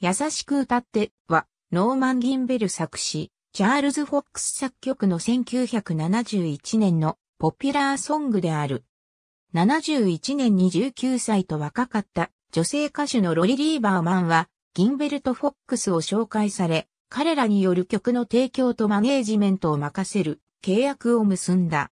優しく歌っては、ノーマン・ギンベル作詞、チャールズ・フォックス作曲の1971年のポピュラーソングである。71年に19歳と若かった女性歌手のロリ・リーバーマンは、ギンベルとフォックスを紹介され、彼らによる曲の提供とマネージメントを任せる契約を結んだ。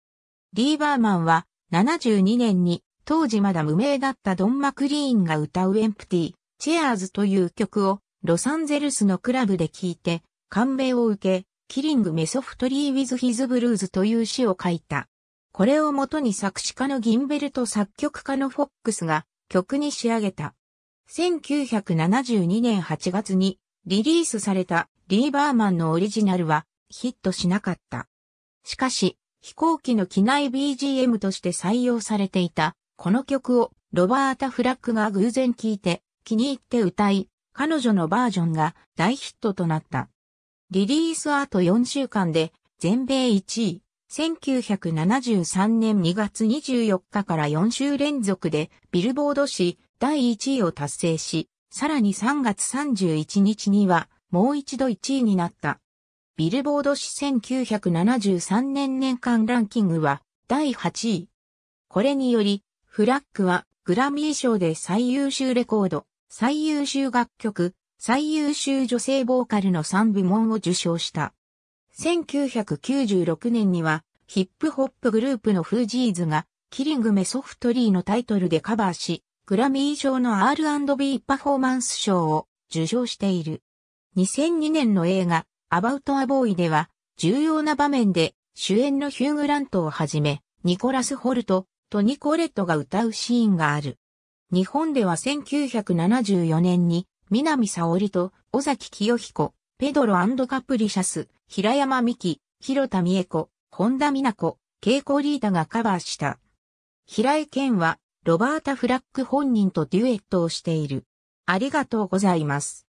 リーバーマンは72年に当時まだ無名だったドン・マクリーンが歌うエンプティチェアーズという曲をロサンゼルスのクラブで聴いて感銘を受け、キリングメソフトリー・ウィズ・ヒズ・ブルーズという詩を書いた。これをもとに作詞家のギンベルと作曲家のフォックスが曲に仕上げた。1972年8月にリリースされたリーバーマンのオリジナルはヒットしなかった。しかし、飛行機の機内 BGM として採用されていた、この曲をロバータ・フラッグが偶然聴いて、気に入って歌い、彼女のバージョンが大ヒットとなった。リリースート4週間で全米1位、1973年2月24日から4週連続でビルボード誌第1位を達成し、さらに3月31日にはもう一度1位になった。ビルボード誌1973年年間ランキングは第8位。これにより、フラッグはグラミー賞で最優秀レコード、最優秀楽曲、最優秀女性ボーカルの3部門を受賞した。1996年には、ヒップホップグループのフージーズが、キリングメソフトリーのタイトルでカバーし、グラミー賞の R&B パフォーマンス賞を受賞している。2002年の映画、アバウト・ア・ボーイでは、重要な場面で、主演のヒュー・グラントをはじめ、ニコラス・ホルトとニコレットが歌うシーンがある。日本では1974年に、南沙織と尾崎清彦、ペドロカプリシャス、平山美希、広田美恵子、本田美奈子、稽古リータがカバーした。平井健は、ロバータ・フラック本人とデュエットをしている。ありがとうございます。